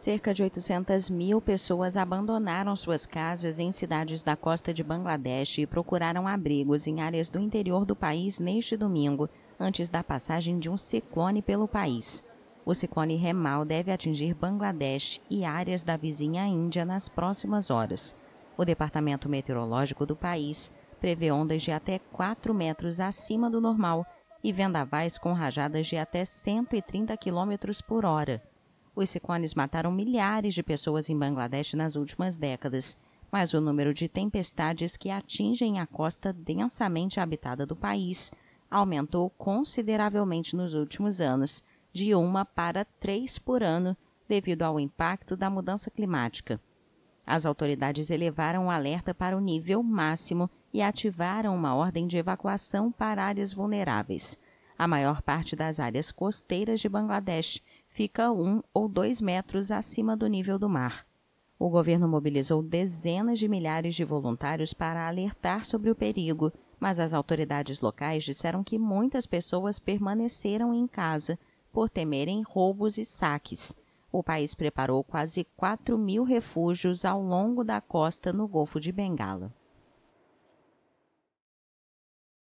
Cerca de 800 mil pessoas abandonaram suas casas em cidades da costa de Bangladesh e procuraram abrigos em áreas do interior do país neste domingo, antes da passagem de um ciclone pelo país. O ciclone Remal deve atingir Bangladesh e áreas da vizinha Índia nas próximas horas. O Departamento Meteorológico do país prevê ondas de até 4 metros acima do normal e vendavais com rajadas de até 130 km por hora. Os ciclones mataram milhares de pessoas em Bangladesh nas últimas décadas, mas o número de tempestades que atingem a costa densamente habitada do país aumentou consideravelmente nos últimos anos, de uma para três por ano, devido ao impacto da mudança climática. As autoridades elevaram o alerta para o nível máximo e ativaram uma ordem de evacuação para áreas vulneráveis. A maior parte das áreas costeiras de Bangladesh fica um ou dois metros acima do nível do mar. O governo mobilizou dezenas de milhares de voluntários para alertar sobre o perigo, mas as autoridades locais disseram que muitas pessoas permaneceram em casa por temerem roubos e saques. O país preparou quase 4 mil refúgios ao longo da costa no Golfo de Bengala.